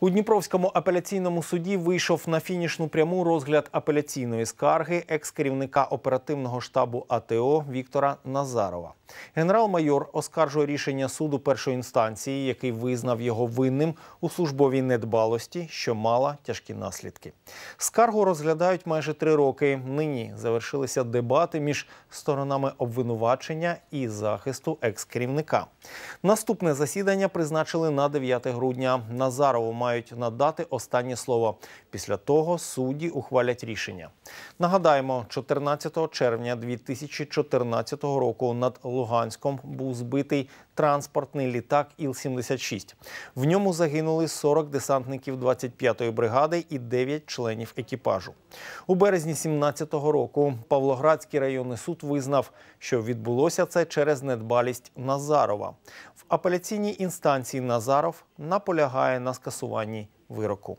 У Дніпровському апеляційному суді вийшов на фінішну пряму розгляд апеляційної скарги екс-керівника оперативного штабу АТО Віктора Назарова. Генерал-майор оскаржує рішення суду першої інстанції, який визнав його винним у службовій недбалості, що мала тяжкі наслідки. Скаргу розглядають майже три роки. Нині завершилися дебати між сторонами обвинувачення і захисту екс-керівника. Наступне засідання призначили на 9 грудня. Назарову має мають надати останнє слово. Після того судді ухвалять рішення. Нагадаємо, 14 червня 2014 року над Луганськом був збитий транспортний літак Іл-76. В ньому загинули 40 десантників 25-ї бригади і 9 членів екіпажу. У березні 2017 року Павлоградський районний суд визнав, що відбулося це через недбалість Назарова. В апеляційній інстанції Назаров наполягає на скасуванні обґрунтуванні вироку.